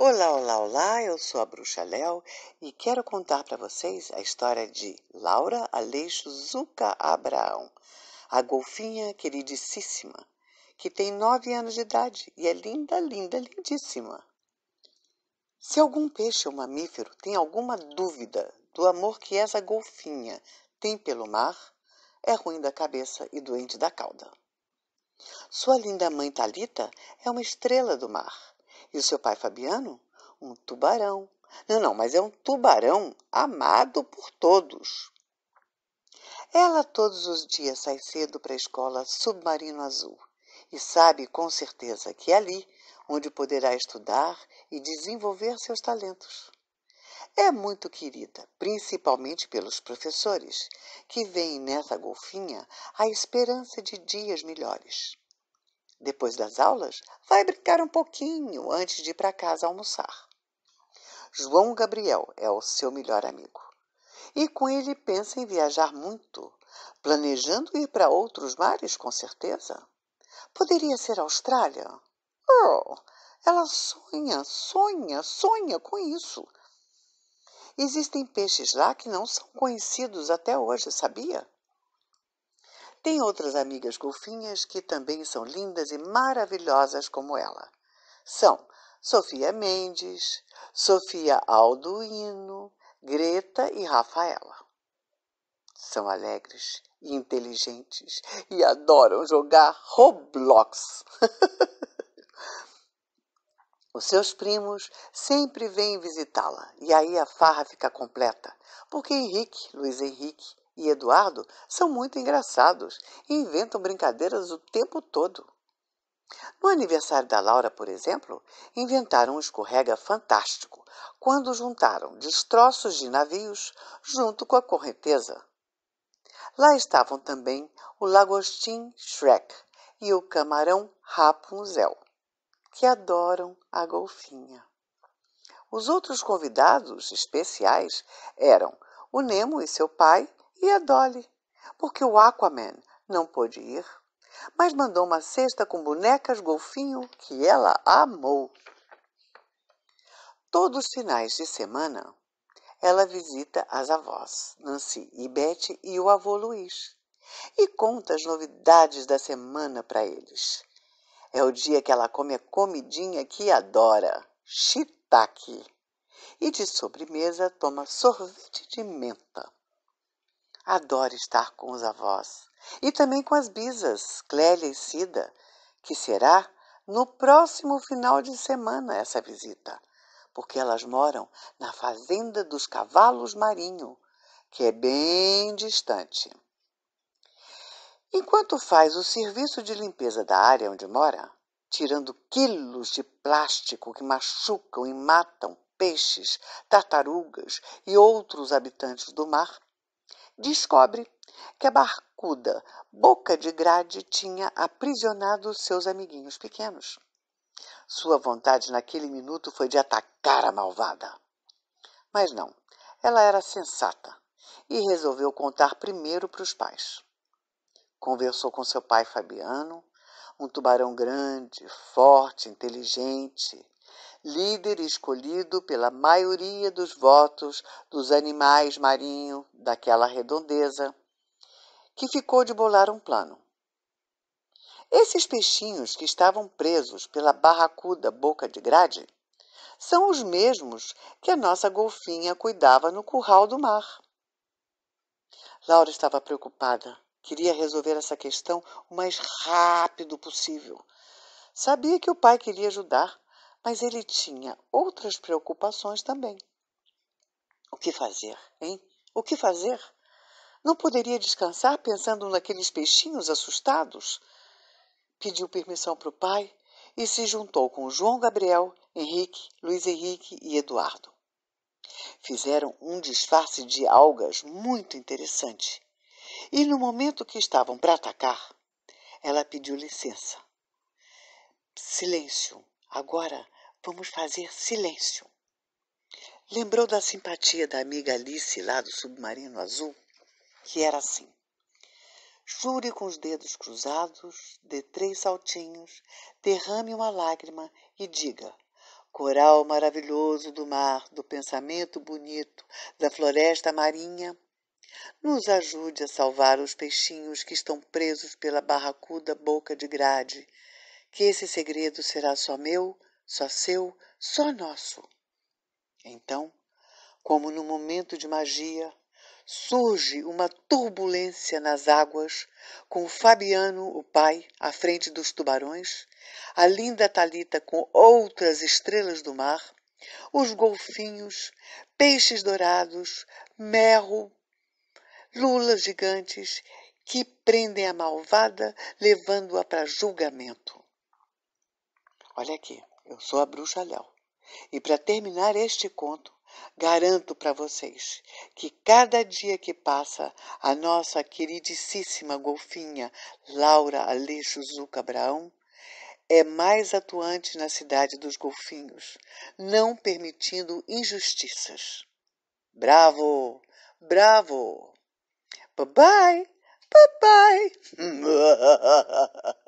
Olá, olá, olá, eu sou a Bruxa Léo e quero contar para vocês a história de Laura Aleixo Zuca Abraão, a golfinha queridíssima, que tem nove anos de idade e é linda, linda, lindíssima. Se algum peixe ou mamífero tem alguma dúvida do amor que essa golfinha tem pelo mar, é ruim da cabeça e doente da cauda. Sua linda mãe Talita é uma estrela do mar e o seu pai Fabiano? Um tubarão. Não, não, mas é um tubarão amado por todos. Ela todos os dias sai cedo para a escola Submarino Azul e sabe com certeza que é ali onde poderá estudar e desenvolver seus talentos. É muito querida, principalmente pelos professores, que veem nessa golfinha a esperança de dias melhores. Depois das aulas, vai brincar um pouquinho antes de ir para casa almoçar. João Gabriel é o seu melhor amigo. E com ele pensa em viajar muito, planejando ir para outros mares, com certeza. Poderia ser Austrália? Oh, ela sonha, sonha, sonha com isso. Existem peixes lá que não são conhecidos até hoje, sabia? Tem outras amigas golfinhas que também são lindas e maravilhosas como ela. São Sofia Mendes, Sofia Alduino, Greta e Rafaela. São alegres e inteligentes e adoram jogar Roblox. Os seus primos sempre vêm visitá-la e aí a farra fica completa, porque Henrique, Luiz Henrique, e Eduardo são muito engraçados e inventam brincadeiras o tempo todo. No aniversário da Laura, por exemplo, inventaram um escorrega fantástico quando juntaram destroços de navios junto com a correnteza. Lá estavam também o lagostim Shrek e o camarão Rapunzel, que adoram a golfinha. Os outros convidados especiais eram o Nemo e seu pai e a Dolly, porque o Aquaman não pôde ir, mas mandou uma cesta com bonecas golfinho que ela amou. Todos os finais de semana, ela visita as avós, Nancy e Betty e o avô Luiz, e conta as novidades da semana para eles. É o dia que ela come a comidinha que adora, shiitake, e de sobremesa toma sorvete de menta adora estar com os avós e também com as bisas, Clélia e Cida, que será no próximo final de semana essa visita, porque elas moram na Fazenda dos Cavalos Marinho, que é bem distante. Enquanto faz o serviço de limpeza da área onde mora, tirando quilos de plástico que machucam e matam peixes, tartarugas e outros habitantes do mar, descobre que a barcuda Boca de Grade tinha aprisionado seus amiguinhos pequenos. Sua vontade naquele minuto foi de atacar a malvada. Mas não, ela era sensata e resolveu contar primeiro para os pais. Conversou com seu pai Fabiano, um tubarão grande, forte, inteligente, líder escolhido pela maioria dos votos dos animais marinhos daquela redondeza, que ficou de bolar um plano. Esses peixinhos que estavam presos pela barracuda boca de grade são os mesmos que a nossa golfinha cuidava no curral do mar. Laura estava preocupada. Queria resolver essa questão o mais rápido possível. Sabia que o pai queria ajudar, mas ele tinha outras preocupações também. O que fazer, hein? O que fazer? Não poderia descansar pensando naqueles peixinhos assustados? Pediu permissão para o pai e se juntou com João Gabriel, Henrique, Luiz Henrique e Eduardo. Fizeram um disfarce de algas muito interessante. E no momento que estavam para atacar, ela pediu licença. Silêncio. Agora vamos fazer silêncio. Lembrou da simpatia da amiga Alice lá do submarino azul? Que era assim. Jure com os dedos cruzados, dê três saltinhos, derrame uma lágrima e diga: Coral maravilhoso do mar, do pensamento bonito, da floresta marinha, nos ajude a salvar os peixinhos que estão presos pela barracuda boca de grade que esse segredo será só meu, só seu, só nosso. Então, como num momento de magia, surge uma turbulência nas águas, com Fabiano, o pai, à frente dos tubarões, a linda Talita com outras estrelas do mar, os golfinhos, peixes dourados, merro, lulas gigantes que prendem a malvada, levando-a para julgamento. Olha aqui, eu sou a Bruxa Léo. E para terminar este conto, garanto para vocês que cada dia que passa, a nossa queridíssima golfinha Laura Aleixo Zuca é mais atuante na cidade dos golfinhos, não permitindo injustiças. Bravo! Bravo! Bye-bye! Bye-bye!